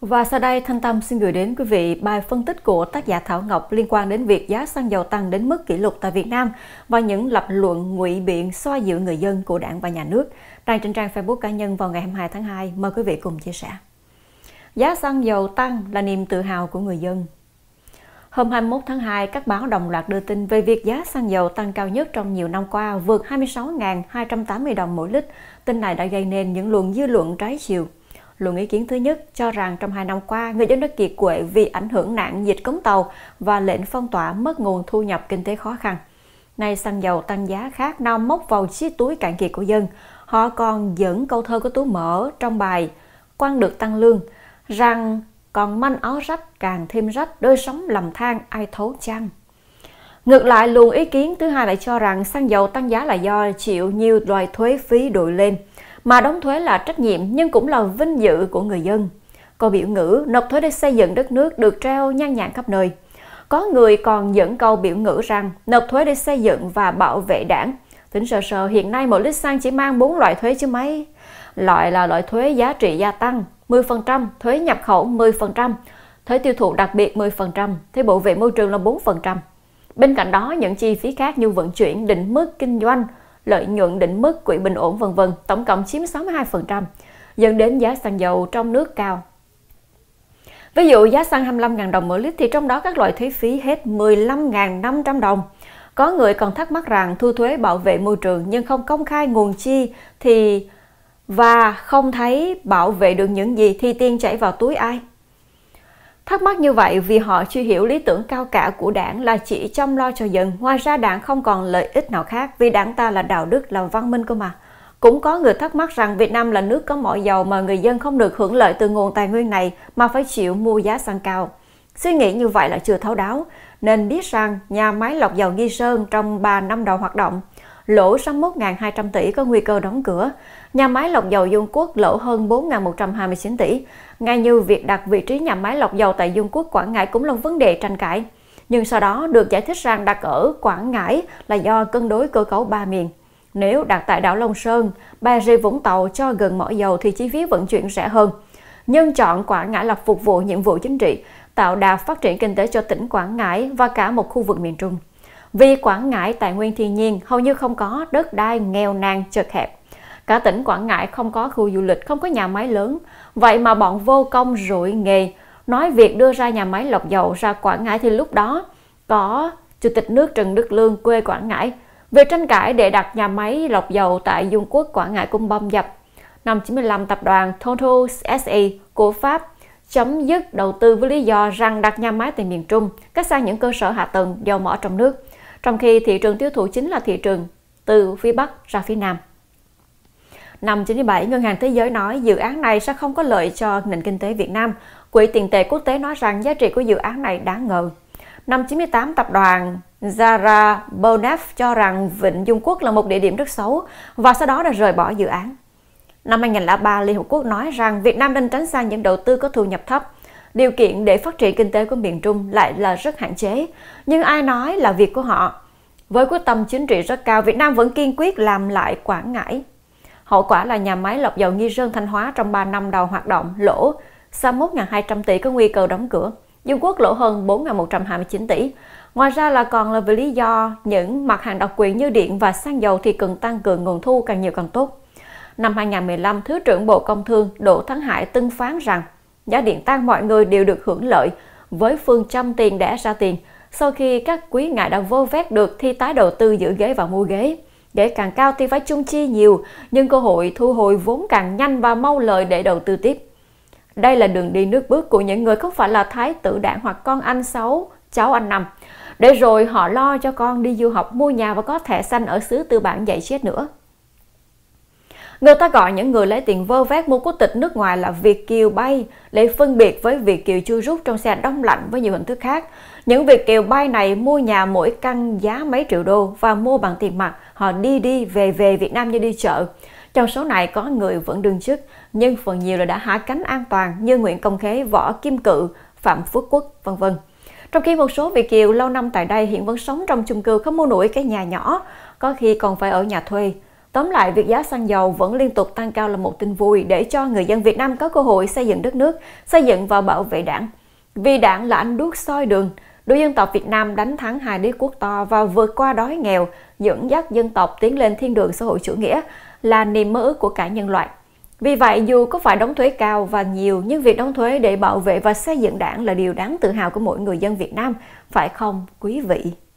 Và sau đây, Thanh Tâm xin gửi đến quý vị bài phân tích của tác giả Thảo Ngọc liên quan đến việc giá xăng dầu tăng đến mức kỷ lục tại Việt Nam và những lập luận ngụy biện xoa dịu người dân của đảng và nhà nước. đang trên trang Facebook cá nhân vào ngày 22 tháng 2, mời quý vị cùng chia sẻ. Giá xăng dầu tăng là niềm tự hào của người dân. Hôm 21 tháng 2, các báo đồng loạt đưa tin về việc giá xăng dầu tăng cao nhất trong nhiều năm qua, vượt 26.280 đồng mỗi lít. Tin này đã gây nên những luận dư luận trái chiều Luận ý kiến thứ nhất cho rằng trong hai năm qua, người dân đã kiệt quệ vì ảnh hưởng nạn dịch cống tàu và lệnh phong tỏa mất nguồn thu nhập kinh tế khó khăn. Nay xăng dầu tăng giá khác nào móc vào chiếc túi cạn kiệt của dân. Họ còn dẫn câu thơ của Tú Mở trong bài Quan được tăng lương rằng còn manh áo rách càng thêm rách, đời sống lầm than ai thấu chăng. Ngược lại, luồng ý kiến thứ hai lại cho rằng xăng dầu tăng giá là do chịu nhiều loại thuế phí đội lên – mà đóng thuế là trách nhiệm nhưng cũng là vinh dự của người dân. Câu biểu ngữ nộp thuế để xây dựng đất nước được treo nhan nhản khắp nơi. Có người còn dẫn câu biểu ngữ rằng nộp thuế để xây dựng và bảo vệ đảng. Tính sơ sơ hiện nay mỗi lít xăng chỉ mang 4 loại thuế chứ mấy. Loại là loại thuế giá trị gia tăng 10%, thuế nhập khẩu 10%, thuế tiêu thụ đặc biệt 10%, thuế bảo vệ môi trường là 4%. Bên cạnh đó, những chi phí khác như vận chuyển, định mức, kinh doanh, lợi nhuận định mức, quỹ bình ổn vân vân, tổng cộng chiếm 62%, dẫn đến giá xăng dầu trong nước cao. Ví dụ giá xăng 25.000 đồng mỗi lít thì trong đó các loại thuế phí hết 15.500 đồng. Có người còn thắc mắc rằng thu thuế bảo vệ môi trường nhưng không công khai nguồn chi thì và không thấy bảo vệ được những gì thì tiền chảy vào túi ai? Thắc mắc như vậy vì họ chưa hiểu lý tưởng cao cả của đảng là chỉ chăm lo cho dân, ngoài ra đảng không còn lợi ích nào khác vì đảng ta là đạo đức, là văn minh cơ mà. Cũng có người thắc mắc rằng Việt Nam là nước có mỏ dầu mà người dân không được hưởng lợi từ nguồn tài nguyên này mà phải chịu mua giá xăng cao. Suy nghĩ như vậy là chưa thấu đáo, nên biết rằng nhà máy lọc dầu Nghi Sơn trong 3 năm đầu hoạt động lỗ 61.200 tỷ có nguy cơ đóng cửa. Nhà máy lọc dầu Dung Quốc lỗ hơn 4.129 tỷ. Ngay như việc đặt vị trí nhà máy lọc dầu tại Dung Quốc Quảng Ngãi cũng là vấn đề tranh cãi. Nhưng sau đó được giải thích rằng đặt ở Quảng Ngãi là do cân đối cơ cấu ba miền. Nếu đặt tại đảo Long Sơn, Bà Rịa Vũng Tàu cho gần mỏ dầu thì chi phí vận chuyển rẻ hơn. Nhân chọn Quảng Ngãi là phục vụ nhiệm vụ chính trị, tạo đà phát triển kinh tế cho tỉnh Quảng Ngãi và cả một khu vực miền Trung. Vì Quảng Ngãi tài nguyên thiên nhiên hầu như không có đất đai nghèo nàn chật hẹp. Cả tỉnh Quảng Ngãi không có khu du lịch, không có nhà máy lớn. Vậy mà bọn vô công rụi nghề, nói việc đưa ra nhà máy lọc dầu ra Quảng Ngãi thì lúc đó có Chủ tịch nước Trần Đức Lương quê Quảng Ngãi việc tranh cãi để đặt nhà máy lọc dầu tại Dung Quốc Quảng Ngãi cũng bom dập. Năm 95 tập đoàn Total SE của Pháp chấm dứt đầu tư với lý do rằng đặt nhà máy tại miền Trung, cách xa những cơ sở hạ tầng dầu mỏ trong nước trong khi thị trường tiêu thụ chính là thị trường từ phía Bắc ra phía Nam. Năm 97, Ngân hàng Thế giới nói dự án này sẽ không có lợi cho nền kinh tế Việt Nam. Quỹ tiền tệ quốc tế nói rằng giá trị của dự án này đáng ngờ. Năm 98, tập đoàn Zara Bonaf cho rằng Vịnh Dung Quốc là một địa điểm rất xấu và sau đó đã rời bỏ dự án. Năm 2003, Liên Hợp Quốc nói rằng Việt Nam nên tránh xa những đầu tư có thu nhập thấp điều kiện để phát triển kinh tế của miền Trung lại là rất hạn chế, nhưng ai nói là việc của họ. Với quyết tâm chính trị rất cao, Việt Nam vẫn kiên quyết làm lại Quảng Ngãi. Hậu quả là nhà máy lọc dầu Nghi Sơn Thanh Hóa trong 3 năm đầu hoạt động lỗ 61.200 tỷ có nguy cơ đóng cửa. Dương Quốc lỗ hơn 4.129 tỷ. Ngoài ra là còn là vì lý do những mặt hàng độc quyền như điện và xăng dầu thì cần tăng cường nguồn thu càng nhiều càng tốt. Năm 2015, Thứ trưởng Bộ Công Thương Đỗ Thắng Hải từng phán rằng giá điện tăng mọi người đều được hưởng lợi với phương trăm tiền đã ra tiền. Sau khi các quý ngài đã vô vét được thì tái đầu tư giữ ghế và mua ghế. Ghế càng cao thì phải chung chi nhiều, nhưng cơ hội thu hồi vốn càng nhanh và mau lợi để đầu tư tiếp. Đây là đường đi nước bước của những người không phải là thái tử đảng hoặc con anh xấu, cháu anh nằm. Để rồi họ lo cho con đi du học mua nhà và có thẻ xanh ở xứ tư bản dạy chết nữa. Người ta gọi những người lấy tiền vơ vét mua quốc tịch nước ngoài là Việt Kiều bay để phân biệt với Việt Kiều chui rút trong xe đông lạnh với nhiều hình thức khác. Những Việt Kiều bay này mua nhà mỗi căn giá mấy triệu đô và mua bằng tiền mặt, họ đi đi về về Việt Nam như đi chợ. Trong số này có người vẫn đương chức, nhưng phần nhiều là đã hạ cánh an toàn như Nguyễn Công Khế, Võ Kim Cự, Phạm Phước Quốc, vân vân. Trong khi một số Việt Kiều lâu năm tại đây hiện vẫn sống trong chung cư không mua nổi cái nhà nhỏ, có khi còn phải ở nhà thuê. Tóm lại, việc giá xăng dầu vẫn liên tục tăng cao là một tin vui để cho người dân Việt Nam có cơ hội xây dựng đất nước, xây dựng và bảo vệ đảng. Vì đảng là anh đuốc soi đường, đưa dân tộc Việt Nam đánh thắng hai đế quốc to và vượt qua đói nghèo, dẫn dắt dân tộc tiến lên thiên đường xã hội chủ nghĩa là niềm mơ ước của cả nhân loại. Vì vậy, dù có phải đóng thuế cao và nhiều, nhưng việc đóng thuế để bảo vệ và xây dựng đảng là điều đáng tự hào của mỗi người dân Việt Nam, phải không quý vị?